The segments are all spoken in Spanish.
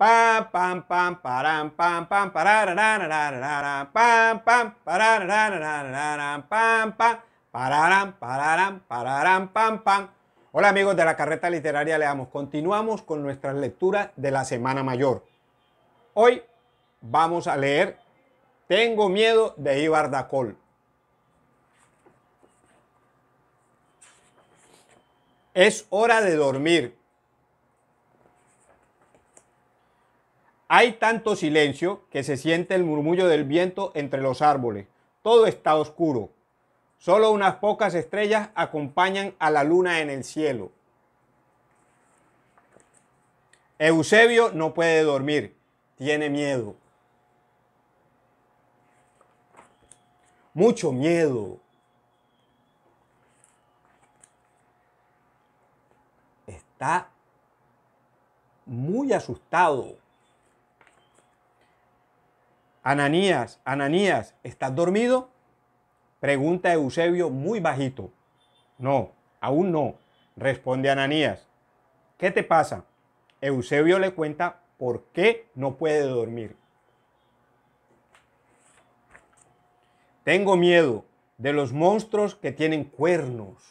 pam pam pam param pam pam pararam, pam pam pararam, pam pam pararam pararam pam pam Hola amigos de la carreta literaria Leamos, continuamos con nuestras lecturas de la Semana Mayor. Hoy vamos a leer Tengo miedo de Ibar Dacol. Es hora de dormir, Hay tanto silencio que se siente el murmullo del viento entre los árboles. Todo está oscuro. Solo unas pocas estrellas acompañan a la luna en el cielo. Eusebio no puede dormir. Tiene miedo. Mucho miedo. Está muy asustado. Ananías, Ananías, ¿estás dormido? Pregunta Eusebio muy bajito. No, aún no, responde Ananías. ¿Qué te pasa? Eusebio le cuenta por qué no puede dormir. Tengo miedo de los monstruos que tienen cuernos,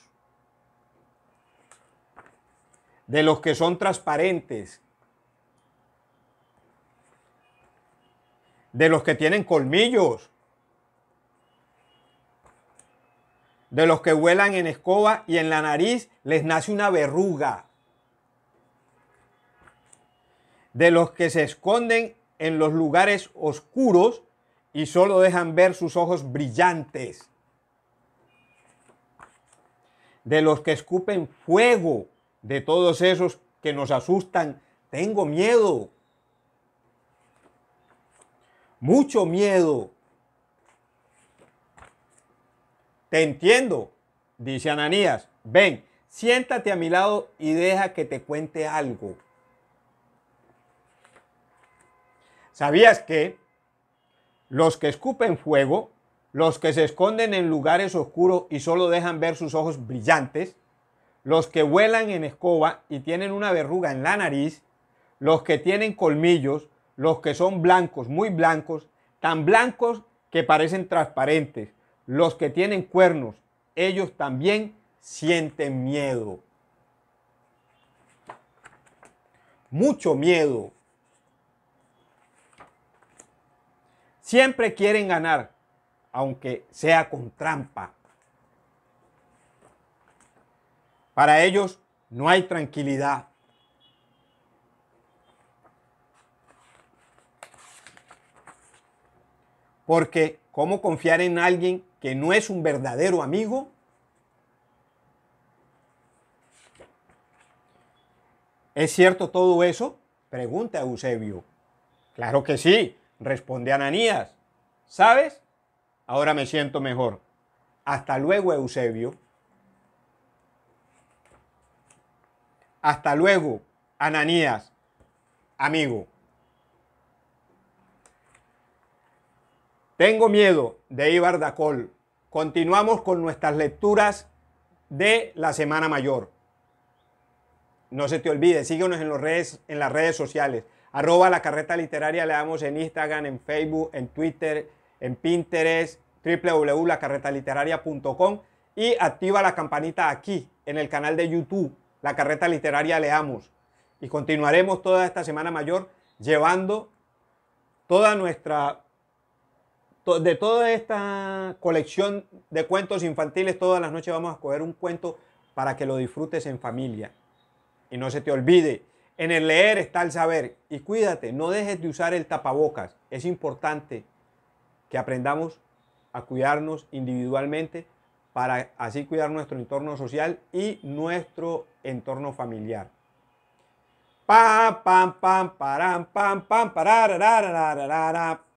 de los que son transparentes, de los que tienen colmillos, de los que vuelan en escoba y en la nariz les nace una verruga, de los que se esconden en los lugares oscuros y solo dejan ver sus ojos brillantes, de los que escupen fuego, de todos esos que nos asustan, tengo miedo mucho miedo. Te entiendo, dice Ananías, ven, siéntate a mi lado y deja que te cuente algo. ¿Sabías que los que escupen fuego, los que se esconden en lugares oscuros y solo dejan ver sus ojos brillantes, los que vuelan en escoba y tienen una verruga en la nariz, los que tienen colmillos, los que son blancos, muy blancos, tan blancos que parecen transparentes, los que tienen cuernos, ellos también sienten miedo. Mucho miedo. Siempre quieren ganar, aunque sea con trampa. Para ellos no hay tranquilidad. Porque ¿cómo confiar en alguien que no es un verdadero amigo? ¿Es cierto todo eso? Pregunta Eusebio. Claro que sí, responde Ananías. ¿Sabes? Ahora me siento mejor. Hasta luego, Eusebio. Hasta luego, Ananías, amigo. Tengo miedo de Ibar Dacol. Continuamos con nuestras lecturas de la Semana Mayor. No se te olvide, síguenos en, redes, las redes sociales. Arroba la carreta literaria, le damos en Instagram, en Facebook, en Twitter, en Pinterest, www.lacarretaliteraria.com y activa la campanita aquí, en el canal de YouTube, La Carreta Literaria Leamos. Y continuaremos toda esta Semana Mayor llevando toda nuestra de toda esta colección de cuentos infantiles, todas las noches vamos a coger un cuento para que lo disfrutes en familia. Y no se te olvide, en el leer está el saber. Y cuídate, no dejes de usar el tapabocas. Es importante que aprendamos a cuidarnos individualmente para así cuidar nuestro entorno social y nuestro entorno familiar. pam, pam, pam, pam,